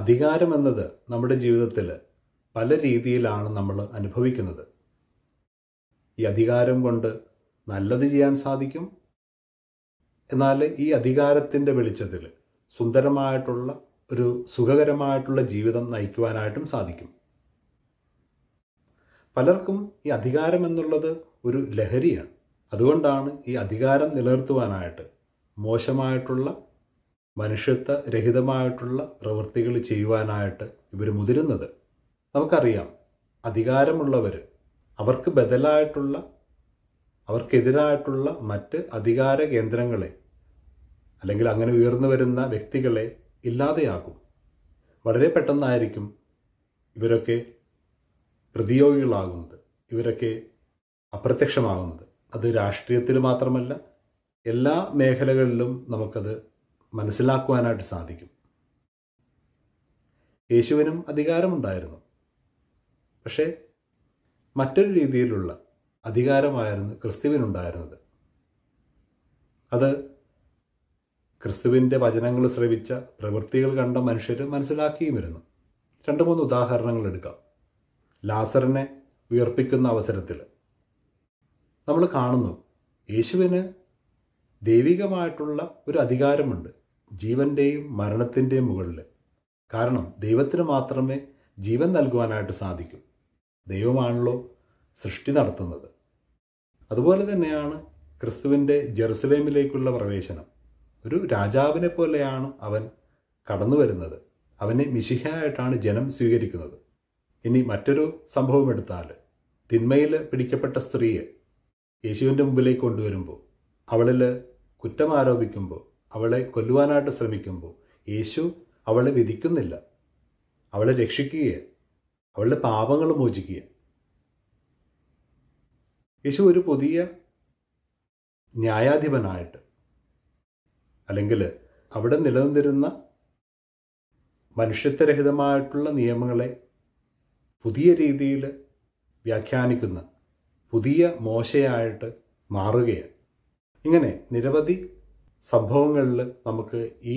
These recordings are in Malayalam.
അധികാരം എന്നത് നമ്മുടെ ജീവിതത്തിൽ പല രീതിയിലാണ് നമ്മൾ അനുഭവിക്കുന്നത് ഈ അധികാരം കൊണ്ട് നല്ലത് ചെയ്യാൻ സാധിക്കും എന്നാൽ ഈ അധികാരത്തിൻ്റെ വെളിച്ചത്തിൽ സുന്ദരമായിട്ടുള്ള ഒരു സുഖകരമായിട്ടുള്ള ജീവിതം നയിക്കുവാനായിട്ടും സാധിക്കും പലർക്കും ഈ അധികാരം എന്നുള്ളത് ഒരു ലഹരിയാണ് അതുകൊണ്ടാണ് ഈ അധികാരം നിലനിർത്തുവാനായിട്ട് മോശമായിട്ടുള്ള മനുഷ്യത്വ രഹിതമായിട്ടുള്ള പ്രവൃത്തികൾ ചെയ്യുവാനായിട്ട് ഇവർ മുതിരുന്നത് നമുക്കറിയാം അധികാരമുള്ളവർ അവർക്ക് ബദലായിട്ടുള്ള അവർക്കെതിരായിട്ടുള്ള മറ്റ് അധികാര കേന്ദ്രങ്ങളെ അല്ലെങ്കിൽ അങ്ങനെ ഉയർന്നു വരുന്ന വ്യക്തികളെ ഇല്ലാതെയാകും വളരെ പെട്ടെന്നായിരിക്കും ഇവരൊക്കെ പ്രതിയോഗികളാകുന്നത് ഇവരൊക്കെ അപ്രത്യക്ഷമാകുന്നത് അത് രാഷ്ട്രീയത്തിൽ മാത്രമല്ല എല്ലാ മേഖലകളിലും നമുക്കത് മനസ്സിലാക്കുവാനായിട്ട് സാധിക്കും യേശുവിനും അധികാരമുണ്ടായിരുന്നു പക്ഷേ മറ്റൊരു രീതിയിലുള്ള അധികാരമായിരുന്നു ക്രിസ്തുവിനുണ്ടായിരുന്നത് അത് ക്രിസ്തുവിൻ്റെ വചനങ്ങൾ ശ്രവിച്ച പ്രവൃത്തികൾ കണ്ട മനുഷ്യർ മനസ്സിലാക്കിയും മനസ്സിലാക്കിയുമിരുന്നു രണ്ട് മൂന്ന് ഉദാഹരണങ്ങൾ എടുക്കാം ലാസറിനെ ഉയർപ്പിക്കുന്ന അവസരത്തിൽ നമ്മൾ കാണുന്നു യേശുവിന് ദൈവികമായിട്ടുള്ള ഒരു അധികാരമുണ്ട് ജീവൻ്റെയും മരണത്തിൻ്റെയും മുകളിൽ കാരണം ദൈവത്തിന് മാത്രമേ ജീവൻ നൽകുവാനായിട്ട് സാധിക്കൂ ദൈവമാണല്ലോ സൃഷ്ടി നടത്തുന്നത് അതുപോലെ തന്നെയാണ് ക്രിസ്തുവിൻ്റെ ജെറുസലേമിലേക്കുള്ള പ്രവേശനം ഒരു രാജാവിനെ പോലെയാണ് അവൻ കടന്നു വരുന്നത് അവനെ മിശിഹയായിട്ടാണ് ജനം സ്വീകരിക്കുന്നത് ഇനി മറ്റൊരു സംഭവം എടുത്താൽ തിന്മയിൽ പിടിക്കപ്പെട്ട സ്ത്രീയെ യേശുവിൻ്റെ മുമ്പിലേക്ക് കൊണ്ടുവരുമ്പോൾ അവളിൽ കുറ്റം ആരോപിക്കുമ്പോൾ അവളെ കൊല്ലുവാനായിട്ട് ശ്രമിക്കുമ്പോൾ യേശു അവളെ വിധിക്കുന്നില്ല അവളെ രക്ഷിക്കുകയാണ് അവളുടെ പാപങ്ങൾ മോചിക്കുക യേശു ഒരു പുതിയ ന്യായാധിപനായിട്ട് അല്ലെങ്കിൽ അവിടെ നിലനിന്നിരുന്ന മനുഷ്യത്വരഹിതമായിട്ടുള്ള നിയമങ്ങളെ പുതിയ രീതിയിൽ വ്യാഖ്യാനിക്കുന്ന പുതിയ മോശയായിട്ട് മാറുകയാണ് ഇങ്ങനെ നിരവധി സംഭവങ്ങളിൽ നമുക്ക് ഈ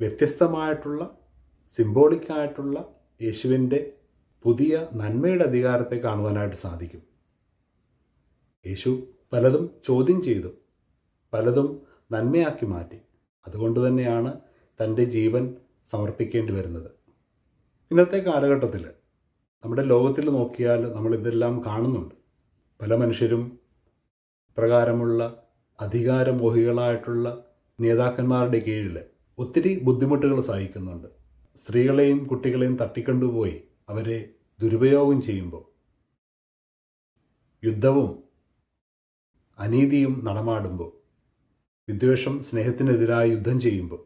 വ്യത്യസ്തമായിട്ടുള്ള സിംബോളിക്കായിട്ടുള്ള യേശുവിൻ്റെ പുതിയ നന്മയുടെ അധികാരത്തെ കാണുവാനായിട്ട് സാധിക്കും യേശു പലതും ചോദ്യം ചെയ്തു പലതും നന്മയാക്കി മാറ്റി അതുകൊണ്ട് തന്നെയാണ് തൻ്റെ ജീവൻ സമർപ്പിക്കേണ്ടി വരുന്നത് ഇന്നത്തെ കാലഘട്ടത്തിൽ നമ്മുടെ ലോകത്തിൽ നോക്കിയാൽ നമ്മളിതെല്ലാം കാണുന്നുണ്ട് പല മനുഷ്യരും പ്രകാരമുള്ള അധികാരമോഹികളായിട്ടുള്ള നേതാക്കന്മാരുടെ കീഴിൽ ഒത്തിരി ബുദ്ധിമുട്ടുകൾ സഹിക്കുന്നുണ്ട് സ്ത്രീകളെയും കുട്ടികളെയും തട്ടിക്കൊണ്ടുപോയി അവരെ ദുരുപയോഗം ചെയ്യുമ്പോൾ യുദ്ധവും അനീതിയും നടമാടുമ്പോൾ വിദ്വേഷം സ്നേഹത്തിനെതിരായി യുദ്ധം ചെയ്യുമ്പോൾ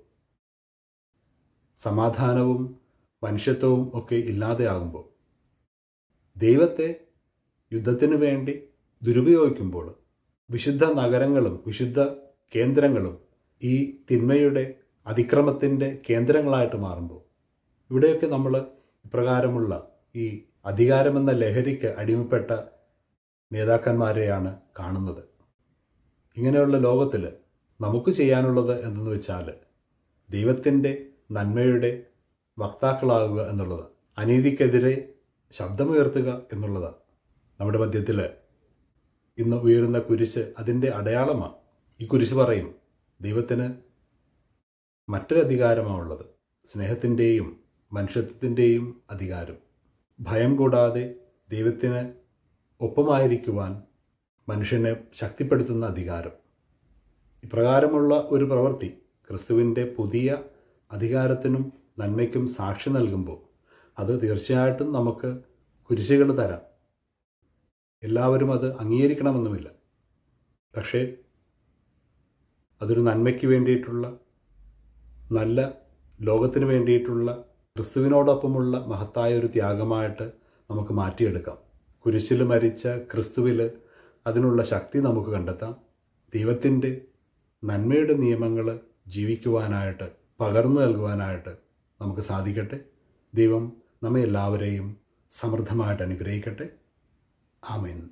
സമാധാനവും മനുഷ്യത്വവും ഒക്കെ ഇല്ലാതെയാകുമ്പോൾ ദൈവത്തെ യുദ്ധത്തിനു വേണ്ടി ദുരുപയോഗിക്കുമ്പോൾ വിശുദ്ധ നഗരങ്ങളും വിശുദ്ധ കേന്ദ്രങ്ങളും ഈ തിന്മയുടെ അതിക്രമത്തിൻ്റെ കേന്ദ്രങ്ങളായിട്ട് മാറുമ്പോൾ ഇവിടെയൊക്കെ നമ്മൾ ഇപ്രകാരമുള്ള ഈ അധികാരമെന്ന ലഹരിക്ക് അടിമപ്പെട്ട നേതാക്കന്മാരെയാണ് കാണുന്നത് ഇങ്ങനെയുള്ള ലോകത്തിൽ നമുക്ക് ചെയ്യാനുള്ളത് എന്തെന്ന് വെച്ചാൽ ദൈവത്തിൻ്റെ നന്മയുടെ വക്താക്കളാകുക എന്നുള്ളത് അനീതിക്കെതിരെ ശബ്ദമുയർത്തുക എന്നുള്ളതാണ് നമ്മുടെ മധ്യത്തിൽ ഇന്ന് ഉയരുന്ന കുരിശ് അതിൻ്റെ അടയാളമാണ് ഈ കുരിശ് പറയും ദൈവത്തിന് മറ്റൊരധികാരമാണ് ഉള്ളത് സ്നേഹത്തിൻ്റെയും മനുഷ്യത്വത്തിൻ്റെയും അധികാരം ഭയം കൂടാതെ ദൈവത്തിന് ഒപ്പമായിരിക്കുവാൻ മനുഷ്യനെ ശക്തിപ്പെടുത്തുന്ന അധികാരം ഇപ്രകാരമുള്ള ഒരു പ്രവൃത്തി ക്രിസ്തുവിൻ്റെ പുതിയ അധികാരത്തിനും നന്മയ്ക്കും സാക്ഷി നൽകുമ്പോൾ അത് തീർച്ചയായിട്ടും നമുക്ക് കുരിശുകൾ തരാം എല്ലാവരും അത് അംഗീകരിക്കണമെന്നുമില്ല പക്ഷേ അതൊരു നന്മയ്ക്ക് വേണ്ടിയിട്ടുള്ള നല്ല ലോകത്തിന് വേണ്ടിയിട്ടുള്ള ക്രിസ്തുവിനോടൊപ്പമുള്ള മഹത്തായ ഒരു ത്യാഗമായിട്ട് നമുക്ക് മാറ്റിയെടുക്കാം കുരിശിൽ മരിച്ച ക്രിസ്തുവിൽ അതിനുള്ള ശക്തി നമുക്ക് കണ്ടെത്താം ദൈവത്തിൻ്റെ നന്മയുടെ നിയമങ്ങൾ ജീവിക്കുവാനായിട്ട് പകർന്നു നൽകുവാനായിട്ട് നമുക്ക് സാധിക്കട്ടെ ദൈവം നമ്മെ എല്ലാവരെയും സമൃദ്ധമായിട്ട് അനുഗ്രഹിക്കട്ടെ Amen.